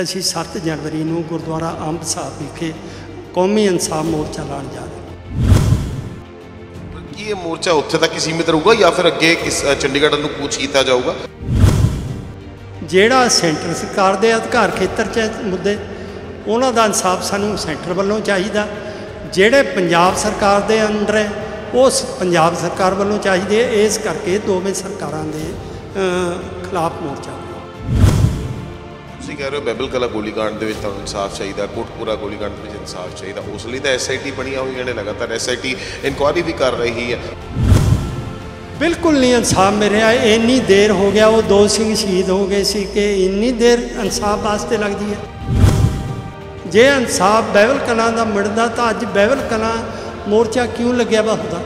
ਅਸੀਂ 7 ਜਨਵਰੀ ਨੂੰ ਗੁਰਦੁਆਰਾ ਅੰਬ ਸਾਹਿਬ ਵਿਖੇ ਕੌਮੀ ਇਨਸਾਫ ਮੋਰਚਾ ਲਾਣ ਜਾ ਰਹੇ ਹਾਂ ਕੀ ਇਹ ਮੋਰਚਾ ਉੱਥੇ ਤੱਕ ਹੀ ਸੀਮਿਤ ਰਹੂਗਾ ਜਾਂ ਫਿਰ ਅੱਗੇ ਕਿਸ ਚੰਡੀਗੜ੍ਹ ਨੂੰ ਕੂਚ ਕੀਤਾ ਜਾਊਗਾ ਜਿਹੜਾ ਸੈਂਟਰ ਸਰਕਾਰ ਦੇ ਅਧਿਕਾਰ ਖੇਤਰ 'ਚ ਮੁੱਦੇ ਉਹਨਾਂ ਦਾ ਇਨਸਾਫ ਸਾਨੂੰ ਸੈਂਟਰ ਵੱਲੋਂ ਚਾਹੀਦਾ ਜਿਹੜੇ ਪੰਜਾਬ ਸਰਕਾਰ ਦੇ ਅੰਦਰ ਹੈ ਉਸ ਪੰਜਾਬ ਸਰਕਾਰ ਵੱਲੋਂ ਚਾਹੀਦੇ ਇਸ ਕਰਕੇ ਦੋਵੇਂ ਸਰਕਾਰਾਂ ਦੇ ਖਿਲਾਫ ਮੋਰਚਾ ਤੁਸੀਂ ਕਹਿ ਰਹੇ ਹੋ ਬੈਬਲ ਕਲਾ ਗੋਲੀਕਾਂਡ ਦੇ ਵਿੱਚ ਤੁਹਾਨੂੰ ਇਨਸਾਫ ਚਾਹੀਦਾ ਕੋਟਪੂਰਾ ਦੇ ਵਿੱਚ ਇਨਸਾਫ ਚਾਹੀਦਾ ਉਸ ਲਈ ਤਾਂ ਐਸਆਈਟੀ ਬਣੀਆਂ ਹੋਈਆਂ ਨੇ ਲਗਾਤਾਰ ਐਸਆਈਟੀ ਇਨਕੁਆਰੀ ਵੀ ਕਰ ਰਹੀ ਹੈ ਬਿਲਕੁਲ ਨਹੀਂ ਇਨਸਾਫ ਮਿਲਿਆ ਇੰਨੀ ਦੇਰ ਹੋ ਗਿਆ ਉਹ ਦੋ ਸਿੰਘ ਸ਼ਹੀਦ ਹੋ ਗਏ ਸੀ ਕਿ ਇੰਨੀ ਦੇਰ ਇਨਸਾਫ ਵਾਸਤੇ ਲੱਗਦੀ ਹੈ ਜੇ ਇਨਸਾਫ ਬੈਵਲ ਕਲਾ ਦਾ ਮਿਲਦਾ ਤਾਂ ਅੱਜ ਬੈਵਲ ਕਲਾ ਮੋਰਚਾ ਕਿਉਂ ਲੱਗਿਆ ਵਾ ਹੁੰਦਾ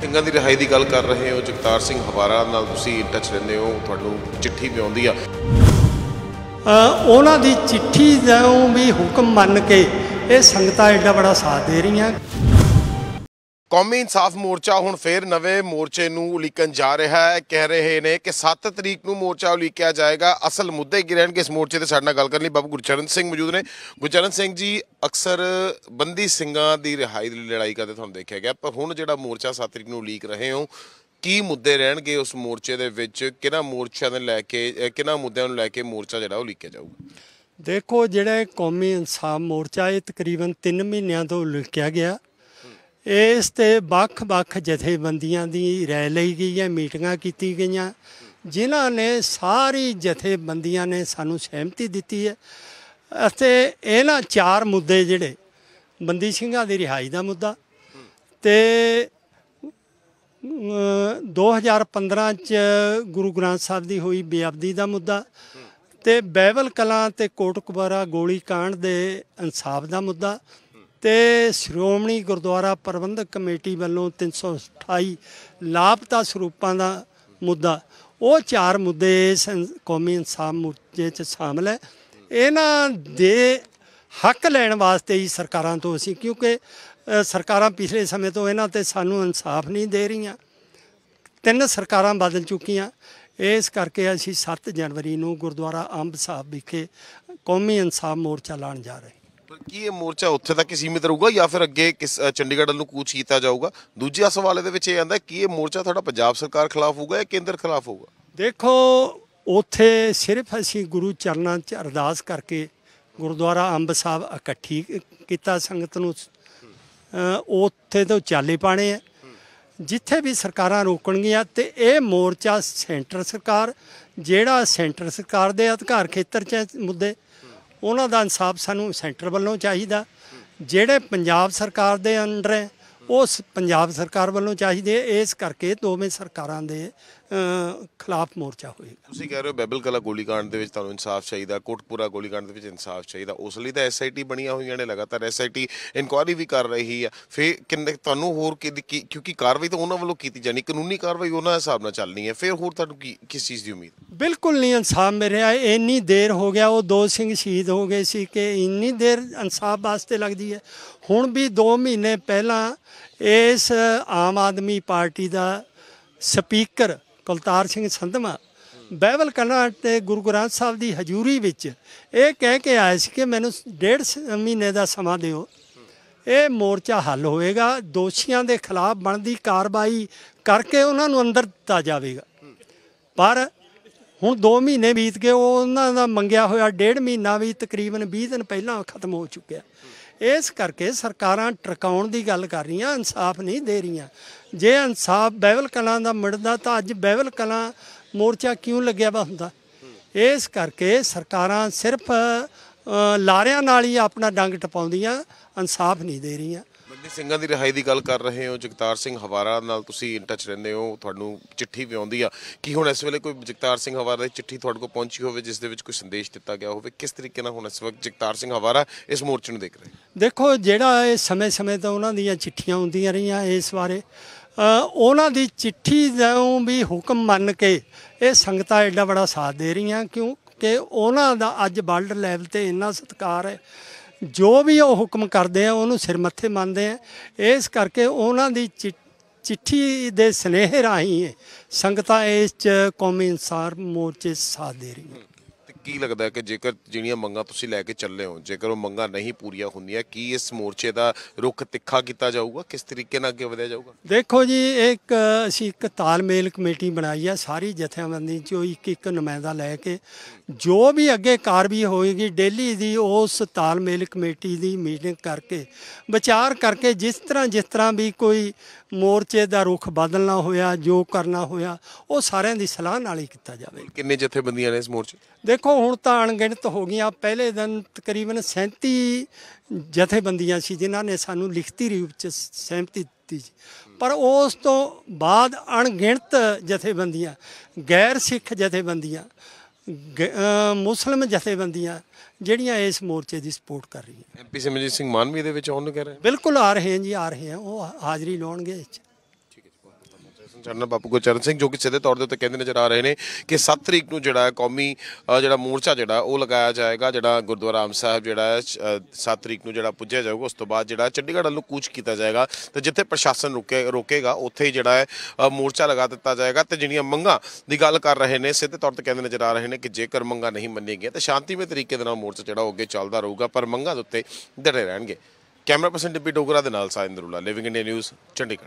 ਸਿੰਘਾਂ ਦੀ ਰਿਹਾਈ ਦੀ ਗੱਲ ਕਰ ਰਹੇ ਹੋ ਜਗਤਾਰ ਸਿੰਘ ਹਵਾਰਾ ਨਾਲ ਤੁਸੀਂ ਟੱਚ ਰਹਿੰਦੇ ਹੋ ਤੁਹਾਨੂੰ ਚਿੱਠੀ ਵੀ ਆਉਂਦੀ ਆ ਉਹਨਾਂ ਦੀ ਚਿੱਠੀ ਜਿਉਂ ਵੀ ਹੁਕਮ ਮੰਨ ਕੇ ਇਹ ਸੰਗਤਾਂ ਐਡਾ ਬੜਾ ਸਾਥ ਦੇ ਰਹੀਆਂ ਕੌਮੀ ਇਨਸਾਫ ਮੋਰਚਾ ਹੁਣ ਫੇਰ ਨਵੇਂ ਮੋਰਚੇ ਨੂੰ ਉਲੀਕਣ ਜਾ ਰਿਹਾ ਹੈ ਕਹਿ ਰਹੇ ਨੇ ਕਿ 7 ਤਰੀਕ ਨੂੰ ਮੋਰਚਾ ਉਲੀਕਿਆ ਜਾਏਗਾ ਅਸਲ ਮੁੱਦੇ ਕੀ ਰਹਿਣਗੇ ਇਸ ਮੋਰਚੇ ਤੇ ਸਾਡੇ ਨਾਲ ਗੱਲ ਕਰਨ ਲਈ ਬਾਬੂ ਗੁਰਚਰਨ ਸਿੰਘ ਮੌਜੂਦ ਨੇ ਗੁਰਚਰਨ ਸਿੰਘ ਜੀ ਅਕਸਰ ਬੰਦੀ ਸਿੰਘਾਂ ਦੀ ਰਿਹਾਈ ਦੀ ਲੜਾਈ ਕਰਦੇ ਤੁਹਾਨੂੰ ਦੇਖਿਆ ਗਿਆ ਪਰ ਹੁਣ ਜਿਹੜਾ ਮੋਰਚਾ 7 ਤਰੀਕ ਨੂੰ ਉਲੀਕ ਰਹੇ ਹੋ ਕੀ ਮੁੱਦੇ ਰਹਿਣਗੇ ਉਸ ਮੋਰਚੇ ਦੇ ਵਿੱਚ ਕਿਹਨਾਂ ਮੋਰਚਿਆਂ ਨੂੰ ਲੈ ਕੇ ਕਿਹਨਾਂ ਮੁੱਦਿਆਂ ਨੂੰ ਲੈ ਕੇ ਮੋਰਚਾ ਜਿਹੜਾ ਉਹ ਲਿਖਿਆ ਜਾਊਗਾ ਦੇਖੋ ਜਿਹੜਾ ਕੌਮੀ ਇਨਸਾਫ ਮੋਰਚਾ ਇਹ ਤਕਰੀਬਨ 3 ਮਹੀਨਿਆਂ ਤੋਂ ਲਿਖਿਆ ਗਿਆ ਇਸ ਤੇ ਵੱਖ-ਵੱਖ ਜਥੇਬੰਦੀਆਂ ਦੀ ਰੈ ਲਈ ਗਈ ਹੈ ਮੀਟਿੰਗਾਂ ਕੀਤੀ ਗਈਆਂ ਜਿਨ੍ਹਾਂ ਨੇ ਸਾਰੀ ਜਥੇਬੰਦੀਆਂ ਨੇ ਸਾਨੂੰ ਸਹਿਮਤੀ ਦਿੱਤੀ ਹੈ ਅਤੇ ਇਹਨਾਂ ਚਾਰ ਮੁੱਦੇ ਜਿਹੜੇ ਬੰਦੀ ਸਿੰਘਾਂ ਦੀ ਰਿਹਾਈ ਦਾ ਮੁੱਦਾ ਤੇ 2015 ਚ ਗੁਰੂ ਗ੍ਰੰਥ ਸਾਹਿਬ ਦੀ ਹੋਈ ਬੇਅਬਦੀ ਦਾ ਮੁੱਦਾ ਤੇ ਬੈਵਲ ਕਲਾਂ ਤੇ ਕੋਟਕਬਾਰਾ ਗੋਲੀ ਕਾਂਡ ਦੇ ਇਨਸਾਫ ਦਾ ਮੁੱਦਾ ਤੇ ਸ਼੍ਰੋਮਣੀ ਗੁਰਦੁਆਰਾ ਪ੍ਰਬੰਧਕ ਕਮੇਟੀ ਵੱਲੋਂ 328 ਲਾਪਤਾ ਸਰੂਪਾਂ ਦਾ ਮੁੱਦਾ ਉਹ ਚਾਰ ਮੁੱਦੇ ਕੌਮੀ ਇਨਸਾਫ ਮੁੱਦੇ 'ਚ ਸ਼ਾਮਲ ਹੈ ਇਹਨਾਂ ਦੇ ਹੱਕ ਲੈਣ ਵਾਸਤੇ ਹੀ ਸਰਕਾਰਾਂ ਤੋਂ ਅਸੀਂ ਕਿਉਂਕਿ ਸਰਕਾਰਾਂ ਪਿਛਲੇ ਸਮੇਂ ਤੋਂ ਇਹਨਾਂ ਤੇ ਸਾਨੂੰ ਇਨਸਾਫ ਨਹੀਂ ਦੇ ਰਹੀਆਂ ਤਿੰਨ ਸਰਕਾਰਾਂ ਬਦਲ ਚੁੱਕੀਆਂ ਇਸ ਕਰਕੇ ਅਸੀਂ 7 ਜਨਵਰੀ ਨੂੰ ਗੁਰਦੁਆਰਾ ਅੰਬ ਸਾਹਿਬ ਵਿਖੇ ਕੌਮੀ ਇਨਸਾਫ ਮੋਰਚਾ ਲਾਣ ਜਾ ਰਹੇ ਪਰ ਕੀ ਇਹ ਮੋਰਚਾ ਉੱਥੇ ਤੱਕ ਹੀ ਸੀਮਿਤ ਰਹੂਗਾ ਜਾਂ ਫਿਰ ਅੱਗੇ ਕਿਸ ਚੰਡੀਗੜ੍ਹ ਨੂੰ ਕੂਚ ਕੀਤਾ ਜਾਊਗਾ ਦੂਜਾ ਸਵਾਲ ਇਹਦੇ ਵਿੱਚ ਇਹ ਆਂਦਾ ਕਿ ਇਹ ਮੋਰਚਾ ਤੁਹਾਡਾ ਪੰਜਾਬ ਸਰਕਾਰ ਖਿਲਾਫ ਹੋਊਗਾ ਜਾਂ ਕੇਂਦਰ ਖਿਲਾਫ ਹੋਊਗਾ ਦੇਖੋ ਉੱਥੇ ਸਿਰਫ ਅਸੀਂ ਗੁਰੂ ਚਰਨਾਂ 'ਚ ਅਰਦਾਸ ਕਰਕੇ ਗੁਰਦੁਆਰਾ ਅੰਬ ਸਾਹਿਬ ਇਕੱਠੀ ਕੀਤਾ ਸੰਗਤ ਨੂੰ ਉੱਥੇ ਤੋਂ ਚਾਲੇ ਪਾਣੇ ਆ ਜਿੱਥੇ ਵੀ ਸਰਕਾਰਾਂ ਰੋਕਣਗੀਆਂ ਤੇ ਇਹ ਮੋਰਚਾ ਸੈਂਟਰ ਸਰਕਾਰ ਜਿਹੜਾ ਸੈਂਟਰ ਸਰਕਾਰ ਦੇ ਅਧਿਕਾਰ ਖੇਤਰ 'ਚ ਮੁੱਦੇ ਉਹਨਾਂ ਦਾ ਇਨਸਾਫ ਸਾਨੂੰ ਸੈਂਟਰ ਵੱਲੋਂ ਚਾਹੀਦਾ ਜਿਹੜੇ ਪੰਜਾਬ ਸਰਕਾਰ ਦੇ ਅੰਡਰ ਹੈ ਉਸ ਪੰਜਾਬ ਸਰਕਾਰ ਵੱਲੋਂ ਚਾਹੀਦੇ ਇਸ ਕਰਕੇ ਦੋਵੇਂ ਸਰਕਾਰਾਂ ਦੇ ਖਿਲਾਫ ਮੋਰਚਾ ਹੋਏਗਾ ਤੁਸੀਂ ਕਹਿ ਰਹੇ ਹੋ ਬੈਬਲ ਕਲਾ ਗੋਲੀकांड ਦੇ ਵਿੱਚ ਤੁਹਾਨੂੰ ਇਨਸਾਫ ਚਾਹੀਦਾ ਕੋਟਪੂਰਾ ਗੋਲੀकांड ਦੇ ਵਿੱਚ ਇਨਸਾਫ ਚਾਹੀਦਾ ਉਸ ਲਈ ਤਾਂ ਐਸਆਈਟੀ ਬਣੀਆਂ ਹੋਈਆਂ ਨੇ ਲਗਾਤਾਰ ਐਸਆਈਟੀ ਇਨਕੁਆਇਰੀ ਵੀ ਕਰ ਰਹੀ ਆ ਫਿਰ ਕਿੰਨੇ ਤੁਹਾਨੂੰ ਹੋਰ ਕਿਉਂਕਿ ਕਾਰਵਾਈ ਤਾਂ ਉਹਨਾਂ ਵੱਲੋਂ ਕੀਤੀ ਜਾਣੀ ਕਾਨੂੰਨੀ ਕਾਰਵਾਈ ਉਹਨਾਂ ਦੇ ਹਿਸਾਬ ਨਾਲ ਚੱਲਣੀ ਹੈ ਫਿਰ ਹੋਰ ਤੁਹਾਨੂੰ ਕੀ ਕਿਸ ਚੀਜ਼ ਦੀ ਉਮੀਦ ਬਿਲਕੁਲ ਨਹੀਂ ਇਨਸਾਫ ਆ ਇੰਨੀ ਦੇਰ ਹੋ ਗਿਆ ਉਹ ਦੋ ਸਿੰਘ ਸ਼ਹੀਦ ਹੋ ਗਏ ਸੀ ਕਿ ਇੰਨੀ ਦੇਰ ਇਨਸਾਫ ਵਾਸਤੇ ਲੱਗਦੀ ਹੈ ਹੁਣ ਵੀ 2 ਮਹੀਨੇ ਪਹਿਲਾਂ ਇਸ ਆਮ ਆਦਮੀ ਪਾਰਟੀ ਦਾ ਸਪੀਕਰ ਕੁਲਤਾਰ ਸਿੰਘ ਸੰਧਮਾ ਬਾਈਬਲ ਕਲਾ ਤੇ ਗੁਰੂ ਗ੍ਰੰਥ ਸਾਹਿਬ ਦੀ ਹਜ਼ੂਰੀ ਵਿੱਚ ਇਹ ਕਹਿ ਕੇ ਆਏ ਸੀ ਕਿ ਮੈਨੂੰ ਡੇਢ ਮਹੀਨੇ ਦਾ ਸਮਾਂ ਦਿਓ ਇਹ ਮੋਰਚਾ ਹੱਲ ਹੋਏਗਾ ਦੋਸ਼ੀਆਂ ਦੇ ਖਿਲਾਫ ਬਣਦੀ ਕਾਰਵਾਈ ਕਰਕੇ ਉਹਨਾਂ ਨੂੰ ਅੰਦਰ ਦਿੱਤਾ ਜਾਵੇਗਾ ਪਰ ਹੁਣ 2 ਮਹੀਨੇ ਬੀਤ ਗਏ ਉਹਨਾਂ ਦਾ ਮੰਗਿਆ ਹੋਇਆ ਡੇਢ ਮਹੀਨਾ ਵੀ ਤਕਰੀਬਨ 20 ਦਿਨ ਪਹਿਲਾਂ ਖਤਮ ਹੋ ਚੁੱਕਿਆ ਇਸ ਕਰਕੇ ਸਰਕਾਰਾਂ ਟਰਕਾਉਣ ਦੀ ਗੱਲ ਕਰ ਰਹੀਆਂ ਇਨਸਾਫ ਨਹੀਂ ਦੇ ਰਹੀਆਂ ਜੇ ਇਨਸਾਫ ਬਹਿਵਲ ਕਲਾਂ ਦਾ ਮਿਲਦਾ ਤਾਂ ਅੱਜ ਬਹਿਵਲ ਕਲਾਂ ਮੋਰਚਾ ਕਿਉਂ ਲੱਗਿਆ ਵਾ ਹੁੰਦਾ ਇਸ ਕਰਕੇ ਸਰਕਾਰਾਂ ਸਿਰਫ ਲਾਰਿਆਂ ਨਾਲ ਹੀ ਆਪਣਾ ਡੰਗ ਟਪਾਉਂਦੀਆਂ ਇਨਸਾਫ ਨਹੀਂ ਦੇ ਰਹੀਆਂ ਦੇ ਸਿੰਘਾਂ ਦੀ ਰਿਹਾਈ ਦੀ ਗੱਲ ਕਰ ਰਹੇ ਹੋ ਜਗਤਾਰ ਸਿੰਘ ਹਵਾਰਾ ਨਾਲ ਤੁਸੀਂ ਇਨ ਟੱਚ ਰਹਿੰਦੇ ਹੋ ਤੁਹਾਨੂੰ ਚਿੱਠੀ ਵੀ ਆਉਂਦੀ ਆ ਕਿ ਹੁਣ ਇਸ ਵੇਲੇ ਕੋਈ ਜਗਤਾਰ ਸਿੰਘ ਹਵਾਰਾ ਦੀ ਚਿੱਠੀ ਤੁਹਾਡੇ ਕੋਲ ਪਹੁੰਚੀ ਹੋਵੇ ਜਿਸ ਦੇ ਵਿੱਚ ਕੋਈ ਸੰਦੇਸ਼ ਦਿੱਤਾ ਗਿਆ ਹੋਵੇ ਕਿਸ ਤਰੀਕੇ ਨਾਲ ਹੁਣ ਇਸ ਵਕਤ ਜਗਤਾਰ ਸਿੰਘ ਹਵਾਰਾ ਇਸ ਮੋਰਚੇ ਨੂੰ ਦੇਖ ਰਹੇ ਦੇਖੋ ਜਿਹੜਾ ਇਹ ਸਮੇਂ-ਸਮੇਂ ਤੋਂ ਉਹਨਾਂ ਦੀਆਂ ਚਿੱਠੀਆਂ ਆਉਂਦੀਆਂ ਰਹੀਆਂ ਇਸ ਬਾਰੇ ਉਹਨਾਂ ਦੀ ਚਿੱਠੀ ਨੂੰ ਵੀ ਹੁਕਮ ਮੰਨ ਕੇ ਇਹ ਸੰਗਤਾਂ ਐਡਾ ਬੜਾ ਸਾਥ ਦੇ ਰਹੀਆਂ ਕਿਉਂਕਿ ਉਹਨਾਂ ਦਾ ਅੱਜ ਵਰਲਡ ਲੈਵਲ ਤੇ ਇੰਨਾ ਸਤਿਕਾਰ ਹੈ ਜੋ ਵੀ ਉਹ ਹੁਕਮ ਕਰਦੇ ਆ ਉਹਨੂੰ ਸਿਰ ਮੱਥੇ ਮੰਨਦੇ ਆ ਇਸ ਕਰਕੇ ਉਹਨਾਂ ਦੀ ਚਿੱਠੀ ਦੇ ਸਨੇਹ ਰਾਹੀਂ ਸੰਗਤਾਂ ਇਸ ਚ ਕੌਮੀ ਇਨਸਾਰ ਮੋਰਚੇ ਸਾਥ ਦੇ ਰਹੀਆਂ ਕੀ ਲੱਗਦਾ ਕਿ ਜੇਕਰ ਜਿਹੜੀਆਂ ਮੰਗਾਂ ਤੁਸੀਂ ਲੈ ਕੇ ਚੱਲੇ ਹੋ ਜੇਕਰ ਉਹ ਮੰਗਾਂ ਨਹੀਂ ਪੂਰੀਆਂ ਹੁੰਦੀਆਂ ਕੀ ਇਸ ਮੋਰਚੇ ਦਾ ਰੁਖ ਤਿੱਖਾ ਕੀਤਾ ਜਾਊਗਾ ਕਿਸ ਤਰੀਕੇ ਨਾਲ ਅੱਗੇ ਵਧਿਆ ਜਾਊਗਾ ਦੇਖੋ ਜੀ ਇੱਕ ਅਸੀਂ ਇੱਕ ਤਾਲਮੇਲ ਕਮੇਟੀ ਬਣਾਈ ਹੈ ਸਾਰੀ ਜਥੇਬੰਦੀ ਚੋਂ ਇੱਕ ਇੱਕ ਨੁਮਾਇੰਦਾ ਲੈ ਕੇ ਜੋ ਵੀ ਅੱਗੇ ਕਾਰਵਾਈ ਹੋਏਗੀ ਡੇਲੀ ਦੀ ਉਸ ਤਾਲਮੇਲ ਕਮੇਟੀ ਦੀ ਮੀਟਿੰਗ ਕਰਕੇ ਵਿਚਾਰ ਕਰਕੇ ਜਿਸ ਤਰ੍ਹਾਂ ਜਿਸ ਤਰ੍ਹਾਂ ਵੀ ਕੋਈ ਮੋਰਚੇ ਦਾ ਰੁਖ ਬਦਲਣਾ ਹੋਇਆ ਜੋ ਕਰਨਾ ਹੋਇਆ ਉਹ ਸਾਰਿਆਂ ਦੀ ਸਲਾਹ ਨਾਲ ਹੀ ਕੀਤਾ ਜਾਵੇ ਕਿੰਨੇ ਜਥੇਬੰਦੀਆਂ ਨੇ ਇਸ ਮੋਰਚੇ ਦੇਖੋ ਦੇਖੋ ਹੁਣ ਤਾਂ ਅਣਗਿਣਤ ਹੋ ਗਈਆਂ ਪਹਿਲੇ ਦਿਨ ਤਕਰੀਬਨ 37 ਜਥੇਬੰਦੀਆਂ ਸੀ ਜਿਨ੍ਹਾਂ ਨੇ ਸਾਨੂੰ ਲਿਖਤੀ ਰੂਪ ਚ ਸਹਿਮਤੀ ਦਿੱਤੀ ਪਰ ਉਸ ਤੋਂ ਬਾਅਦ ਅਣਗਿਣਤ ਜਥੇਬੰਦੀਆਂ ਗੈਰ ਸਿੱਖ ਜਥੇਬੰਦੀਆਂ ਮੁਸਲਮ ਜਥੇਬੰਦੀਆਂ ਜਿਹੜੀਆਂ ਇਸ ਮੋਰਚੇ ਦੀ ਸਪੋਰਟ ਕਰ ਰਹੀਆਂ ਐਮਪੀ ਸਿਮਰਜੀਤ ਸਿੰਘ ਮਾਨਵੀ ਦੇ ਵਿੱਚ ਆਉਣ ਨੂੰ ਕਹਿ ਰਹੇ ਬਿਲਕੁਲ ਆ ਰਹੇ ਹਨ ਜੀ ਆ ਰਹੇ ਹਨ ਉਹ ਹਾਜ਼ਰੀ ਲਾਉਣਗੇ ਜਨਰਲ ਬਾਪੂ ਗੁਰਚਰਨ ਸਿੰਘ ਜੋ ਕਿ ਸਿੱਧੇ ਤੌਰ ਦੇ ਉੱਤੇ ਕਹਿੰਦੇ ਨਜ਼ਰ ਆ ਰਹੇ ਨੇ ਕਿ 7 ਤਰੀਕ ਨੂੰ ਜਿਹੜਾ ਕੌਮੀ ਜਿਹੜਾ ਮੋਰਚਾ ਜਿਹੜਾ ਉਹ ਲਗਾਇਆ ਜਾਏਗਾ ਜਿਹੜਾ ਗੁਰਦੁਆਰਾ ਆਮ ਸਾਹਿਬ ਜਿਹੜਾ 7 ਤਰੀਕ ਨੂੰ ਜਿਹੜਾ ਪੁੱਜਿਆ ਜਾਊਗਾ ਉਸ ਤੋਂ ਬਾਅਦ ਜਿਹੜਾ ਚੰਡੀਗੜ੍ਹ ਵੱਲੋਂ ਕੂਚ ਕੀਤਾ ਜਾਏਗਾ ਤੇ ਜਿੱਥੇ ਪ੍ਰਸ਼ਾਸਨ ਰੁਕੇ ਰੋਕੇਗਾ ਉੱਥੇ ਹੀ ਜਿਹੜਾ ਮੋਰਚਾ ਲਗਾ ਦਿੱਤਾ ਜਾਏਗਾ ਤੇ ਜਿਹੜੀਆਂ ਮੰਗਾਂ ਦੀ ਗੱਲ ਕਰ ਰਹੇ ਨੇ ਸਿੱਧੇ ਤੌਰ ਤੇ ਕਹਿੰਦੇ ਨਜ਼ਰ ਆ ਰਹੇ ਨੇ ਕਿ ਜੇਕਰ ਮੰਗਾਂ ਨਹੀਂ ਮੰਨੀਆਂ ਤਾਂ ਸ਼ਾਂਤੀਮਈ ਤਰੀਕੇ ਦੇ ਨਾਲ ਮੋਰਚਾ ਜਿਹੜਾ ਅੱਗੇ ਚੱਲਦਾ ਰਹੂਗਾ ਪਰ ਮੰਗਾਂ ਦੇ ਉੱਤੇ ਡਟੇ ਰਹਿਣਗੇ ਕੈਮਰਾ ਪਰਸਨ ਡਿਪੀ ਡੋਗਰਾ ਦੇ ਨਾਲ ਸਾਇੰਦਰੁਲਾ ਲਿਵਿੰਗ ਇੰਡੀਆ ਨਿਊਜ਼ ਚੰਡੀਗੜ੍ਹ